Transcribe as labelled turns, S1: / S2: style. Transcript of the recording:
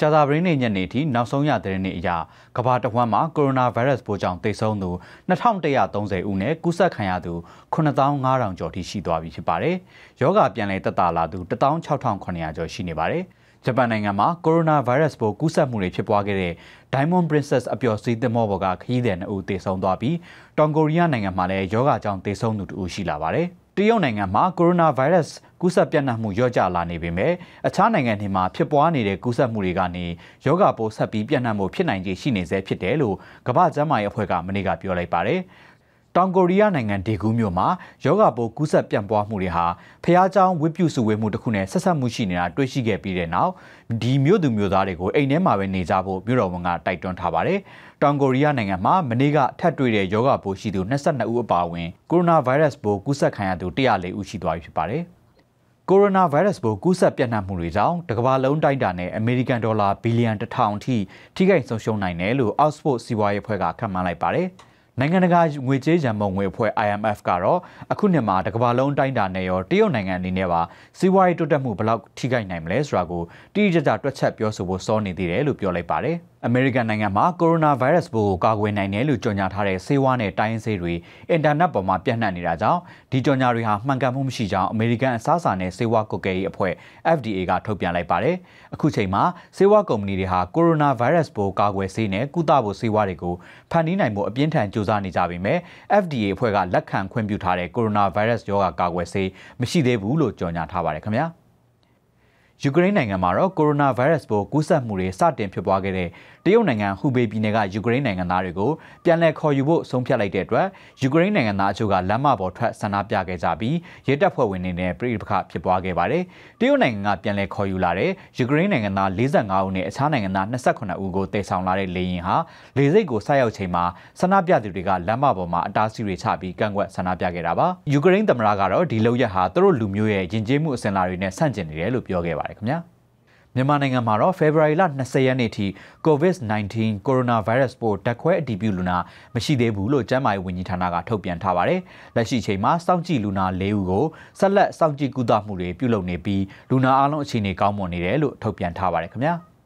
S1: ကြာသပတေးနေ့ညနေထိနောက်ဆုံးရသတင်းတွေအရကမ္ဘာတစ်ဝန်းမှာကိုရိုနာဗိုင်းရပ်စ်ပိုးကြောင့်သေဆုံးသူ2130ဦးနဲ့ကူးစက်ခံရသူ9500ကျော်ထိရှိသွားပြီဖြစ်ပါတယ်။ရောဂါပြန်လည်တက်တာလာသူ16900ကျော်ရှိနေပါတယ်။ဂျပန်နိုင်ငံမှာကိုရိုနာဗိုင်းရပ်စ်ပိုးကူးစက်မှုတွေဖြစ်ပွားခဲ့တဲ့ Diamond Princess အပျော်စီးသင်္ဘောပေါ်ကခရီးသည်2ဦးသေဆုံးသွားပြီးတောင်ကိုရီးယားနိုင်ငံမှာလည်းရောဂါကြောင့်သေဆုံးသူ2ဦးရှိလာပါတယ်။တရုတ်နိုင်ငံမှာကိုရိုနာဗိုင်းရပ်စ်ကူးစက်ပြန့်နှံ့မှုလျော့ကျလာနေပေမဲ့အခြားနိုင်ငံတွေမှာဖြစ်ပွားနေတဲ့ကူးစက်မှုတွေကနေယောဂါပိုးဆက်ပြီးပြန့်နှံ့မှုဖြစ်နိုင်ခြေရှိနေဆဲဖြစ်တယ်လို့ကမ္ဘာ့ကျန်းမာရေးအဖွဲ့ကမနေ့ကပြောလိုက်ပါတယ်။တောင်ကိုရီးယားနိုင်ငံဒေဂူးမြို့မှာယောဂပိုးကူးစက်ပြန့်ပွားမှုတွေဟာဖျားเจ้าဝိပုစုဝေးမှုတစ်ခုနဲ့ဆက်ဆက်မှုရှိနေတာတွေ့ရှိခဲ့ပြီးတဲ့နောက်ဒီမြို့သူမြို့သားတွေကိုအိမ်ထဲမှာပဲနေကြဖို့မြို့တော်ဝန်ကတိုက်တွန်းထားပါတယ်။တောင်ကိုရီးယားနိုင်ငံမှာမနေ့ကထပ်တွေ့တဲ့ယောဂပိုးရှိသူ22ဦးအပါအဝင်ကိုရိုနာဗိုင်းရပ်စ်ပိုးကူးစက်ခံရသူ104ဦးရှိသွားပြီဖြစ်ပါတယ်။ကိုရိုနာဗိုင်းရပ်စ်ပိုးကူးစက်ပြန့်နှံ့မှုတွေကြောင့်တကမ္ဘာလုံးတိုင်းတာနဲ့အမေရိကန်ဒေါ်လာဘီလီယံတစ်ထောင်အထိထိခိုက်ဆုံးရှုံးနိုင်တယ်လို့ Oxford စီးပွားရေးအဖွဲ့ကခန့်မှန်းလိုက်ပါတယ်။နိုင်ငံတကာငွေကြေးရန်ပုံငွေအဖွဲ့ IMF ကတော့အခုနှစ်မှာတစ်ကမ္ဘာလုံးတိုင်းတာနဲ့ရောတရုတ်နိုင်ငံအနေနဲ့ပါစီးပွားရေးတိုးတက်မှုဘယ်လောက်ထိခိုက်နိုင်မလဲဆိုတာကိုတိတိကျကျတွက်ချက်ပြောဆိုဖို့စောနေသေးတယ်လို့ပြောလိုက်ပါတယ်။အမေရိကန်နိုင်ငံမှာကိုရိုနာဗိုင်းရပ်စ်ပိုးကိုကာကွယ်နိုင်တယ်လို့ကြေညာထားတဲ့ဆေးဝါးနဲ့တိုင်းဆေးတွေအင်တာနက်ပေါ်မှာပြန့်နှံ့နေတာကြောင့်ဒီကြေညာတွေဟာမှန်ကန်မှုမရှိကြောင်းအမေရိကန်အစားအစာနဲ့ဆေးဝါးကုတ်ကဲရေးအဖွဲ့ FDA ကထုတ်ပြန်လိုက်ပါတယ်။အခုချိန်မှာဆေးဝါးကုမ္ပဏီတွေဟာကိုရိုနာဗိုင်းရပ်စ်ပိုးကာကွယ်ဆေးနဲ့ကုသဖို့ဆေးဝါးတွေကိုဖန်တီးနိုင်မှုအပြင်းထန်ကြိုးစားနေကြပေမဲ့ FDA အဖွဲ့ကလက်ခံခွင့်ပြုထားတဲ့ကိုရိုနာဗိုင်းရပ်စ်ရောဂါကာကွယ်ဆေးမရှိသေးဘူးလို့ကြေညာထားပါတယ်ခင်ဗျာ။ယူကရိန်းနိုင်ငံမှာတော့ကိုရိုနာဗိုင်းရပ်စ်ပိုးကူးစက်မှုတွေစတင်ဖြစ်ပွားခဲ့တဲ့တရုတ်နိုင်ငံဟူဘေပြည်နယ်ကယူကရိန်းနိုင်ငံသားတွေကိုပြန်လည်ခေါ်ယူဖို့ဆုံးဖြတ်လိုက်တဲ့အတွက်ယူကရိန်းနိုင်ငံသားအချို့ကလမ်းမပေါ်ထွက်ဆန္ဒပြခဲ့ကြပြီးရဲတပ်ဖွဲ့ဝင်တွေနဲ့ပြည်ပခဖြစ်ပွားခဲ့ပါတယ်။တရုတ်နိုင်ငံကပြန်လည်ခေါ်ယူလာတဲ့ယူကရိန်းနိုင်ငံသား45ဦးနဲ့အခြားနိုင်ငံသား28ဦးကိုတည်ဆောင်လာတဲ့လေယာဉ်ဟာလေဆိပ်ကိုဆက်ရောက်ချိန်မှာဆန္ဒပြသူတွေကလမ်းမပေါ်မှာအတားအဆီးတွေချပြီးကန့်ကွက်ဆန္ဒပြခဲ့တာပါ။ယူကရိန်းသမ္မတကတော့ဒီလုပ်ရက်ဟာသူတို့လူမျိုးရဲ့ယဉ်ကျေးမှုအစဉ်အလာတွေနဲ့ဆန့်ကျင်နေတယ်လို့ပြောခဲ့ပါတယ်ပါတယ်ခင်ဗျာမြန်မာနိုင်ငံမှာတော့ February လ20ရက်နေ့ထိ COVID-19 Coronavirus ပိုးဓာတ်ခွဲအတည်ပြုလူနာမရှိသေးဘူးလို့ကျန်းမာရေးဝန်ကြီးဌာနကထုတ်ပြန်ထားပါတယ်။လက်ရှိချိန်မှာစောင့်ကြည့်လူနာ၄ဦးကိုဆက်လက်စောင့်ကြည့်ကုသမှုတွေပြုလုပ်နေပြီးလူနာအလုံးအခြေအနေကောင်းမွန်နေတယ်လို့ထုတ်ပြန်ထားပါတယ်ခင်ဗျာ။